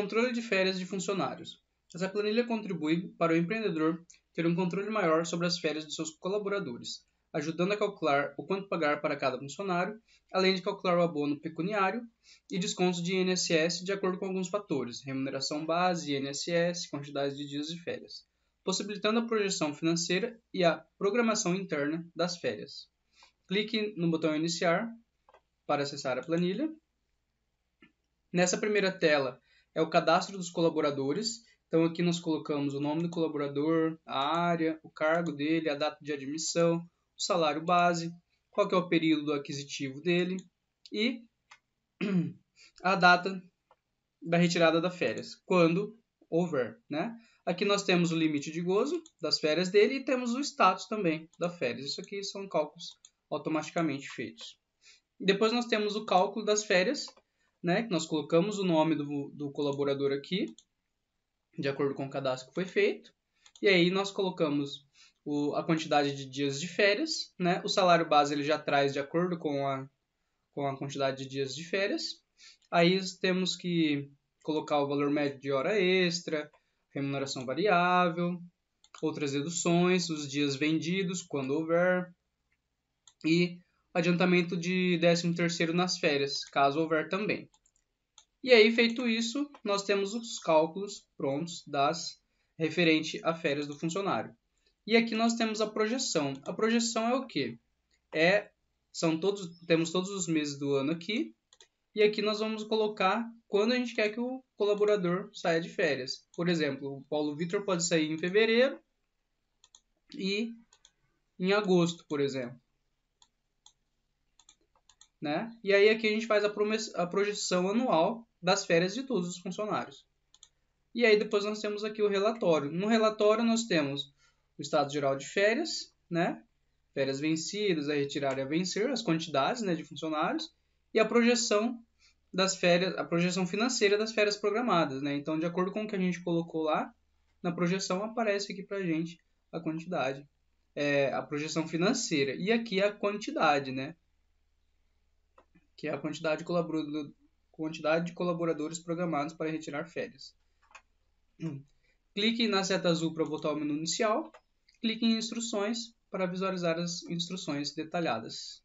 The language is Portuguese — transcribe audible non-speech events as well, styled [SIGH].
Controle de férias de funcionários. Essa planilha contribui para o empreendedor ter um controle maior sobre as férias de seus colaboradores, ajudando a calcular o quanto pagar para cada funcionário, além de calcular o abono pecuniário e descontos de INSS de acordo com alguns fatores, remuneração base, INSS, quantidade de dias de férias, possibilitando a projeção financeira e a programação interna das férias. Clique no botão Iniciar para acessar a planilha. Nessa primeira tela, é o cadastro dos colaboradores. Então aqui nós colocamos o nome do colaborador, a área, o cargo dele, a data de admissão, o salário base, qual é o período aquisitivo dele e [CLEARS THROAT] a data da retirada das férias, quando houver, né? Aqui nós temos o limite de gozo das férias dele e temos o status também das férias. Isso aqui são cálculos automaticamente feitos. Depois nós temos o cálculo das férias, né? Que nós colocamos o nome do, do colaborador aqui, de acordo com o cadastro que foi feito. E aí nós colocamos o, a quantidade de dias de férias, né? O salário base ele já traz de acordo com a, com a quantidade de dias de férias. Aí temos que colocar o valor médio de hora extra, remuneração variável, outras deduções, os dias vendidos, quando houver, e adiantamento de 13º nas férias, caso houver também. E aí, feito isso, nós temos os cálculos prontos das referente a férias do funcionário. E aqui nós temos a projeção. A projeção é o quê? É são todos temos todos os meses do ano aqui, e aqui nós vamos colocar quando a gente quer que o colaborador saia de férias. Por exemplo, o Paulo Vitor pode sair em fevereiro e em agosto, por exemplo. Né? E aí aqui a gente faz a, a projeção anual das férias de todos os funcionários. E aí depois nós temos aqui o relatório. No relatório nós temos o estado geral de férias, né? Férias vencidas, a retirar e a vencer, as quantidades né, de funcionários e a projeção das férias, a projeção financeira das férias programadas, né? Então, de acordo com o que a gente colocou lá na projeção, aparece aqui para gente a quantidade, é, a projeção financeira e aqui a quantidade, né? que é a quantidade de, quantidade de colaboradores programados para retirar férias. Clique na seta azul para voltar ao menu inicial. Clique em Instruções para visualizar as instruções detalhadas.